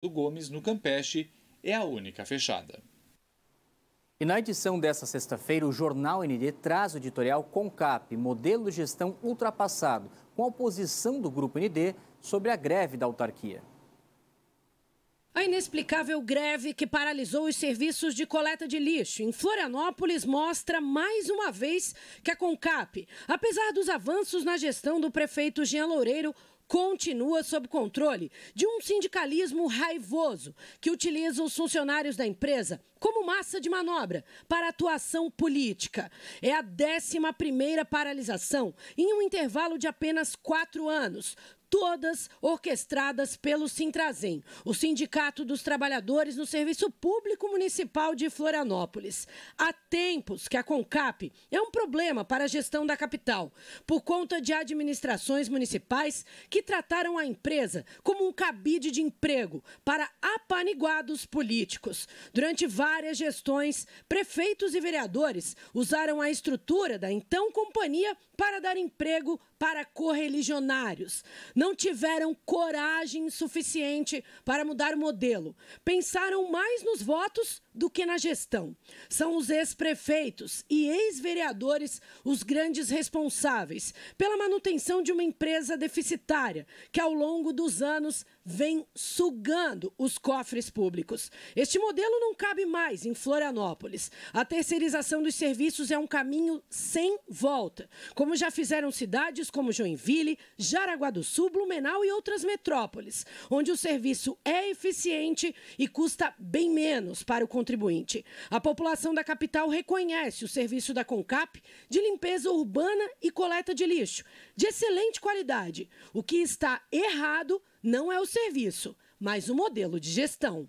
do Gomes, no Campeche, é a única fechada. E na edição desta sexta-feira, o Jornal ND traz o editorial Concap, modelo de gestão ultrapassado, com a oposição do Grupo ND sobre a greve da autarquia. A inexplicável greve que paralisou os serviços de coleta de lixo em Florianópolis mostra mais uma vez que a CONCAP, apesar dos avanços na gestão do prefeito Jean Loureiro, continua sob controle de um sindicalismo raivoso que utiliza os funcionários da empresa como massa de manobra para atuação política. É a 11 primeira paralisação em um intervalo de apenas quatro anos, todas orquestradas pelo Sintrazem, o Sindicato dos Trabalhadores no Serviço Público Municipal de Florianópolis. Há tempos que a CONCAP é um problema para a gestão da capital, por conta de administrações municipais que trataram a empresa como um cabide de emprego para apaniguados políticos. Durante várias gestões, prefeitos e vereadores usaram a estrutura da então companhia para dar emprego para correligionários não tiveram coragem suficiente para mudar o modelo. Pensaram mais nos votos do que na gestão. São os ex-prefeitos e ex-vereadores os grandes responsáveis pela manutenção de uma empresa deficitária que, ao longo dos anos, vem sugando os cofres públicos. Este modelo não cabe mais em Florianópolis. A terceirização dos serviços é um caminho sem volta, como já fizeram cidades como Joinville, Jaraguá do Sul Blumenau e outras metrópoles, onde o serviço é eficiente e custa bem menos para o contribuinte. A população da capital reconhece o serviço da CONCAP de limpeza urbana e coleta de lixo, de excelente qualidade. O que está errado não é o serviço, mas o modelo de gestão.